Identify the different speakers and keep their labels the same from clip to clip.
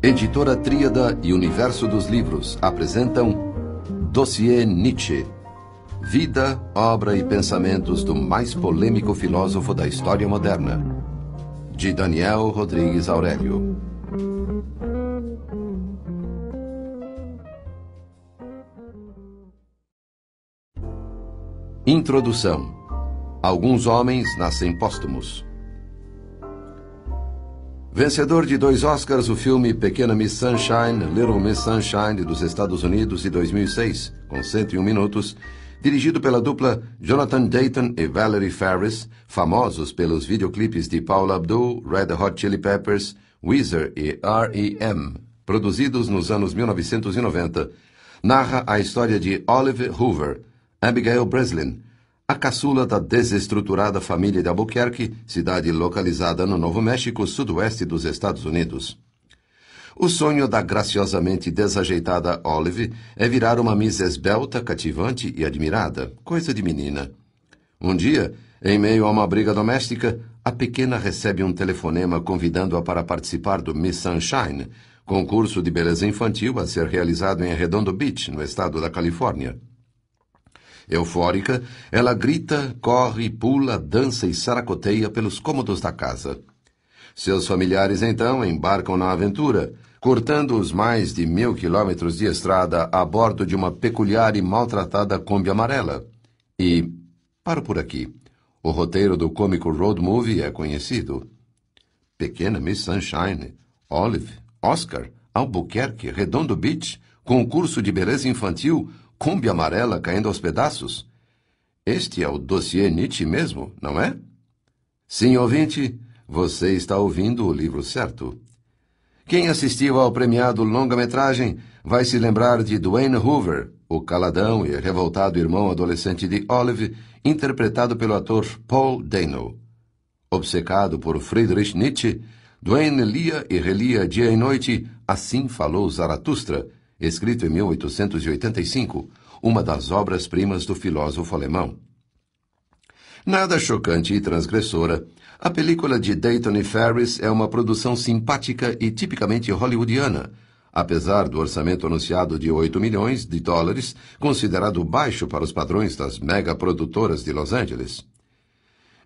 Speaker 1: Editora Tríada e Universo dos Livros apresentam Dossier Nietzsche. Vida, obra e pensamentos do mais polêmico filósofo da história moderna. De Daniel Rodrigues Aurélio. Introdução. Alguns homens nascem póstumos. Vencedor de dois Oscars, o filme Pequena Miss Sunshine, Little Miss Sunshine, dos Estados Unidos, de 2006, com 101 minutos, dirigido pela dupla Jonathan Dayton e Valerie Ferris, famosos pelos videoclipes de Paula Abdul, Red Hot Chili Peppers, Weezer e R.E.M., produzidos nos anos 1990, narra a história de Olive Hoover, Abigail Breslin, a caçula da desestruturada família de Albuquerque, cidade localizada no Novo México, sudoeste dos Estados Unidos. O sonho da graciosamente desajeitada Olive é virar uma miss esbelta, cativante e admirada, coisa de menina. Um dia, em meio a uma briga doméstica, a pequena recebe um telefonema convidando-a para participar do Miss Sunshine, concurso de beleza infantil a ser realizado em Redondo Beach, no estado da Califórnia. Eufórica, ela grita, corre, pula, dança e saracoteia pelos cômodos da casa. Seus familiares, então, embarcam na aventura, cortando os mais de mil quilômetros de estrada a bordo de uma peculiar e maltratada Kombi amarela. E paro por aqui. O roteiro do cômico road movie é conhecido. Pequena Miss Sunshine, Olive, Oscar, Albuquerque, Redondo Beach, concurso de beleza infantil, Kombi amarela caindo aos pedaços? Este é o dossiê Nietzsche mesmo, não é? Sim, ouvinte, você está ouvindo o livro certo. Quem assistiu ao premiado longa-metragem vai se lembrar de Dwayne Hoover, o caladão e revoltado irmão adolescente de Olive, interpretado pelo ator Paul Dano. Obcecado por Friedrich Nietzsche, Duane lia e relia dia e noite Assim Falou Zaratustra, escrito em 1885, uma das obras-primas do filósofo alemão. Nada chocante e transgressora, a película de Dayton e Ferris é uma produção simpática e tipicamente hollywoodiana, apesar do orçamento anunciado de 8 milhões de dólares, considerado baixo para os padrões das megaprodutoras de Los Angeles.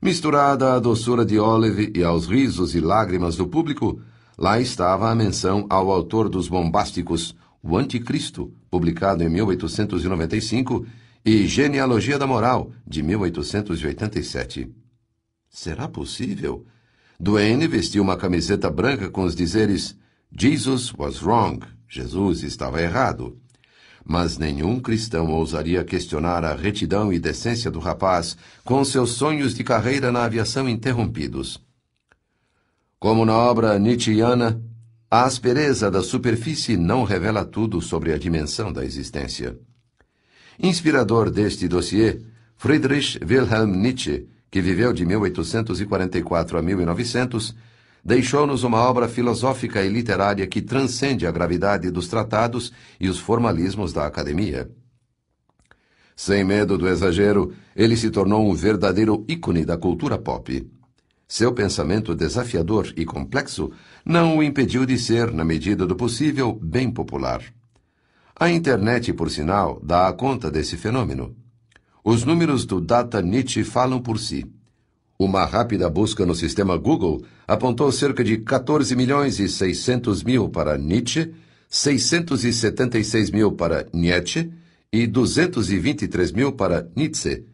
Speaker 1: Misturada à doçura de Olive e aos risos e lágrimas do público, lá estava a menção ao autor dos bombásticos o Anticristo, publicado em 1895, e Genealogia da Moral, de 1887. Será possível? Duane vestiu uma camiseta branca com os dizeres Jesus was wrong, Jesus estava errado. Mas nenhum cristão ousaria questionar a retidão e decência do rapaz, com seus sonhos de carreira na aviação interrompidos. Como na obra Nietzscheana, a aspereza da superfície não revela tudo sobre a dimensão da existência. Inspirador deste dossiê, Friedrich Wilhelm Nietzsche, que viveu de 1844 a 1900, deixou-nos uma obra filosófica e literária que transcende a gravidade dos tratados e os formalismos da academia. Sem medo do exagero, ele se tornou um verdadeiro ícone da cultura pop. Seu pensamento desafiador e complexo não o impediu de ser, na medida do possível, bem popular. A internet, por sinal, dá a conta desse fenômeno. Os números do Data Nietzsche falam por si. Uma rápida busca no sistema Google apontou cerca de 14 milhões e 600 mil para Nietzsche, 676 mil para Nietzsche e 223 mil para Nietzsche,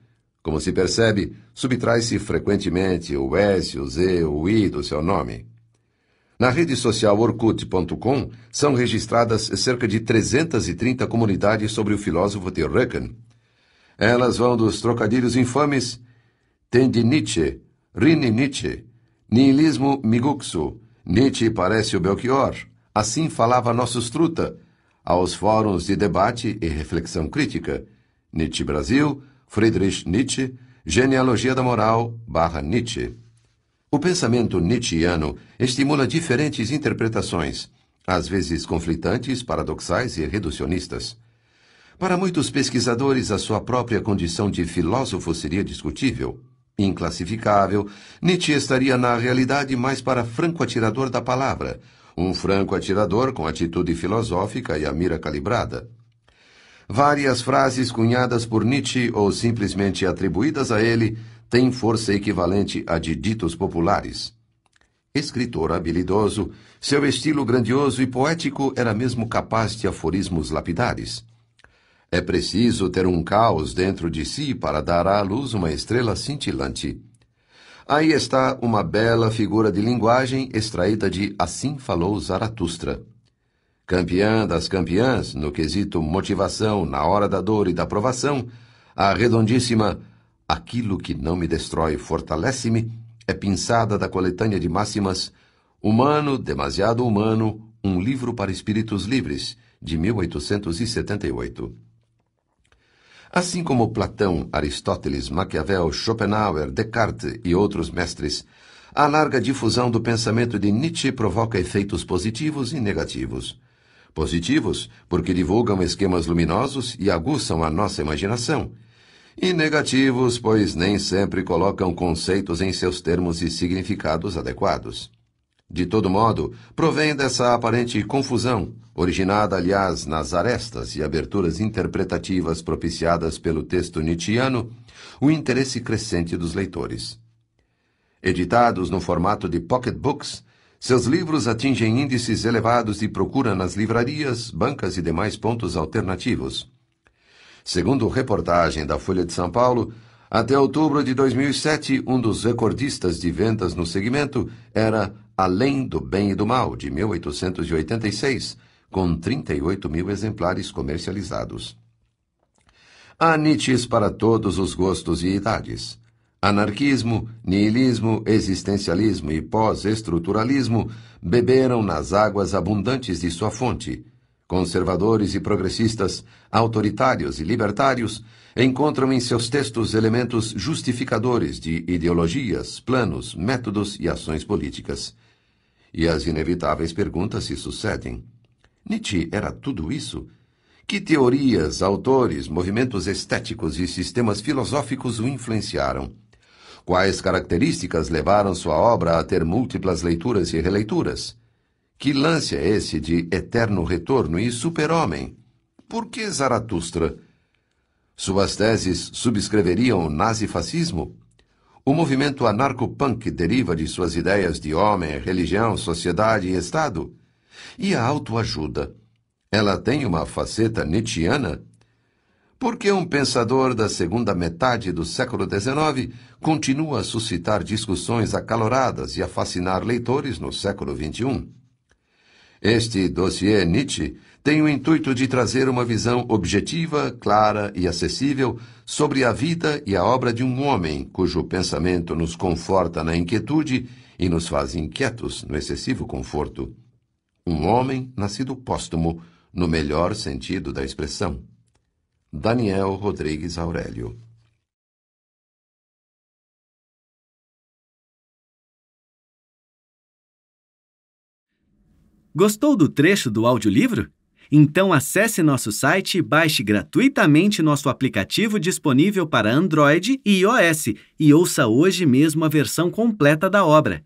Speaker 1: como se percebe, subtrai-se frequentemente o S, o Z, o I do seu nome. Na rede social Orkut.com são registradas cerca de 330 comunidades sobre o filósofo Theo Röcken. Elas vão dos trocadilhos infames "Tende Nietzsche, Rini Nietzsche, Nihilismo Miguxo, Nietzsche parece o Belchior, assim falava nosso Struta, aos fóruns de debate e reflexão crítica, Nietzsche Brasil, Friedrich Nietzsche, Genealogia da Moral, barra Nietzsche. O pensamento nietzschiano estimula diferentes interpretações, às vezes conflitantes, paradoxais e reducionistas. Para muitos pesquisadores, a sua própria condição de filósofo seria discutível, inclassificável. Nietzsche estaria na realidade mais para franco atirador da palavra, um franco atirador com atitude filosófica e a mira calibrada. Várias frases cunhadas por Nietzsche ou simplesmente atribuídas a ele têm força equivalente a de ditos populares. Escritor habilidoso, seu estilo grandioso e poético era mesmo capaz de aforismos lapidares. É preciso ter um caos dentro de si para dar à luz uma estrela cintilante. Aí está uma bela figura de linguagem extraída de Assim Falou Zaratustra. Campeã das campeãs no quesito motivação na hora da dor e da provação, a redondíssima Aquilo que não me destrói fortalece-me é pinçada da coletânea de máximas Humano, demasiado humano, um livro para espíritos livres, de 1878. Assim como Platão, Aristóteles, Maquiavel, Schopenhauer, Descartes e outros mestres, a larga difusão do pensamento de Nietzsche provoca efeitos positivos e negativos. Positivos, porque divulgam esquemas luminosos e aguçam a nossa imaginação. E negativos, pois nem sempre colocam conceitos em seus termos e significados adequados. De todo modo, provém dessa aparente confusão, originada, aliás, nas arestas e aberturas interpretativas propiciadas pelo texto nietzschiano, o interesse crescente dos leitores. Editados no formato de pocketbooks, seus livros atingem índices elevados de procura nas livrarias, bancas e demais pontos alternativos. Segundo reportagem da Folha de São Paulo, até outubro de 2007, um dos recordistas de vendas no segmento era Além do Bem e do Mal, de 1886, com 38 mil exemplares comercializados. Há niches para todos os gostos e idades. Anarquismo, niilismo, existencialismo e pós-estruturalismo beberam nas águas abundantes de sua fonte. Conservadores e progressistas, autoritários e libertários encontram em seus textos elementos justificadores de ideologias, planos, métodos e ações políticas. E as inevitáveis perguntas se sucedem. Nietzsche era tudo isso? Que teorias, autores, movimentos estéticos e sistemas filosóficos o influenciaram? Quais características levaram sua obra a ter múltiplas leituras e releituras? Que lance é esse de eterno retorno e super-homem? Por que Zaratustra? Suas teses subscreveriam o nazifascismo? O movimento anarcopunk deriva de suas ideias de homem, religião, sociedade e Estado? E a autoajuda? Ela tem uma faceta nietzschiana? porque um pensador da segunda metade do século XIX continua a suscitar discussões acaloradas e a fascinar leitores no século XXI. Este dossiê Nietzsche tem o intuito de trazer uma visão objetiva, clara e acessível sobre a vida e a obra de um homem cujo pensamento nos conforta na inquietude e nos faz inquietos no excessivo conforto. Um homem nascido póstumo, no melhor sentido da expressão. Daniel Rodrigues Aurelio Gostou do trecho do audiolivro? Então acesse nosso site e baixe gratuitamente nosso aplicativo disponível para Android e iOS e ouça hoje mesmo a versão completa da obra.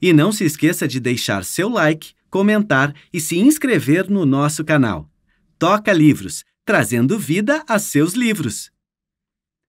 Speaker 1: E não se esqueça de deixar seu like, comentar e se inscrever no nosso canal. Toca Livros! trazendo vida a seus livros.